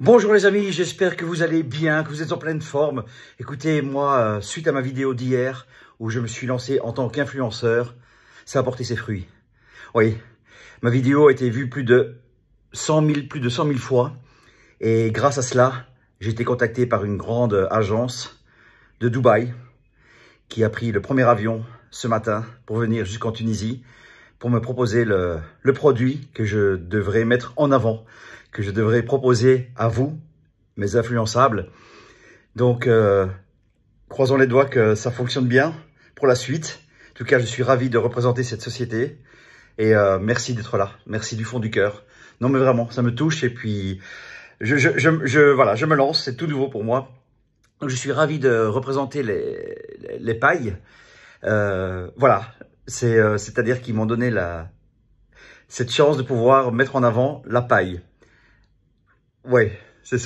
Bonjour les amis, j'espère que vous allez bien, que vous êtes en pleine forme. Écoutez, moi, euh, suite à ma vidéo d'hier, où je me suis lancé en tant qu'influenceur, ça a porté ses fruits. Oui, ma vidéo a été vue plus de 100 000, plus de 100 fois. Et grâce à cela, j'ai été contacté par une grande agence de Dubaï qui a pris le premier avion ce matin pour venir jusqu'en Tunisie pour me proposer le produit que je devrais mettre en avant que je devrais proposer à vous, mes influençables. Donc, euh, croisons les doigts que ça fonctionne bien pour la suite. En tout cas, je suis ravi de représenter cette société. Et euh, merci d'être là. Merci du fond du cœur. Non, mais vraiment, ça me touche. Et puis, je, je, je, voilà, je me lance. C'est tout nouveau pour moi. Donc, je suis ravi de représenter les, les, pailles. Euh, voilà, c'est euh, à dire qu'ils m'ont donné la cette chance de pouvoir mettre en avant la paille. Ouais,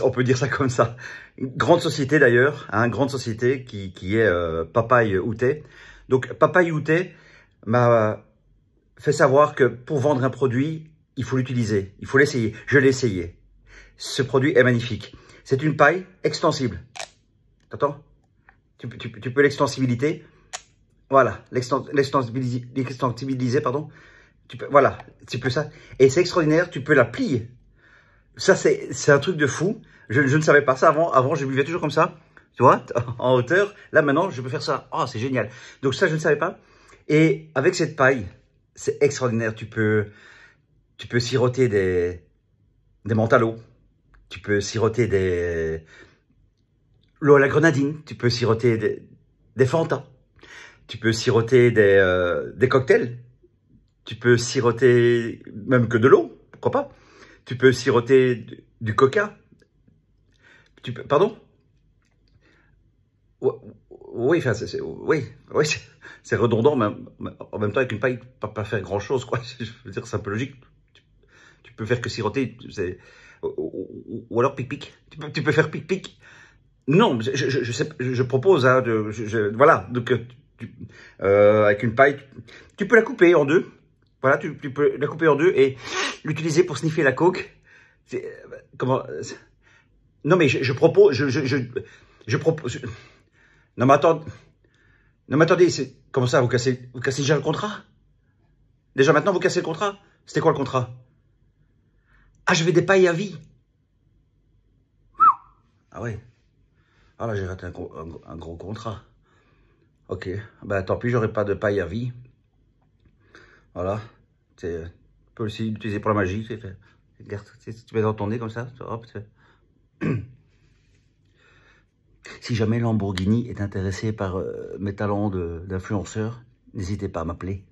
on peut dire ça comme ça. Une grande société d'ailleurs, hein, une grande société qui, qui est euh, Papaye Houtet. Donc Papaye Houtet m'a fait savoir que pour vendre un produit, il faut l'utiliser, il faut l'essayer. Je l'ai essayé. Ce produit est magnifique. C'est une paille extensible. T'entends tu, tu, tu, peux l'extensibilité. Voilà, l'extensibilité, pardon. Tu peux, voilà, tu peux ça. Et c'est extraordinaire, tu peux la plier ça, c'est un truc de fou. Je, ne savais pas ça avant. Avant, je buvais toujours comme ça, tu vois, en hauteur. Là, maintenant, je peux faire ça. Oh, c'est génial. Donc ça, je ne savais pas. Et avec cette paille, c'est extraordinaire. Tu peux, tu peux siroter des, des Tu peux siroter des l'eau à la grenadine. Tu peux siroter des, des Fanta. Tu peux siroter des, euh, des cocktails. Tu peux siroter même que de l'eau. Pourquoi pas tu peux siroter du, coca. Tu peux, pardon oui, enfin, c'est, oui, oui, c'est redondant, mais en même temps, avec une paille, pas, pas faire grand chose, quoi. Je veux dire, c'est un peu logique. Tu, peux faire que siroter, ou, alors pic-pic. Tu peux, tu peux faire pic-pic. Non, je, sais, je propose, hein, de, voilà, donc, euh, avec une paille, tu peux la couper en deux. Voilà, tu, peux la couper en deux et l'utiliser pour sniffer la coke. Euh, comment euh, Non, mais je, propose, je, je, propose. Non, mais attendez. Non, mais attendez, comment ça, vous cassez, vous cassez déjà le contrat Déjà maintenant, vous cassez le contrat C'était quoi le contrat Ah, je vais des pailles à vie. Ah ouais. Ah là, j'ai raté un, gros contrat. Ok, bah tant pis, j'aurai pas de paille à vie. Voilà. Euh, tu peux aussi l'utiliser pour la magie. tu mets dans comme ça, hop, Si jamais Lamborghini est intéressé par euh, mes talents d'influenceur, n'hésitez pas à m'appeler.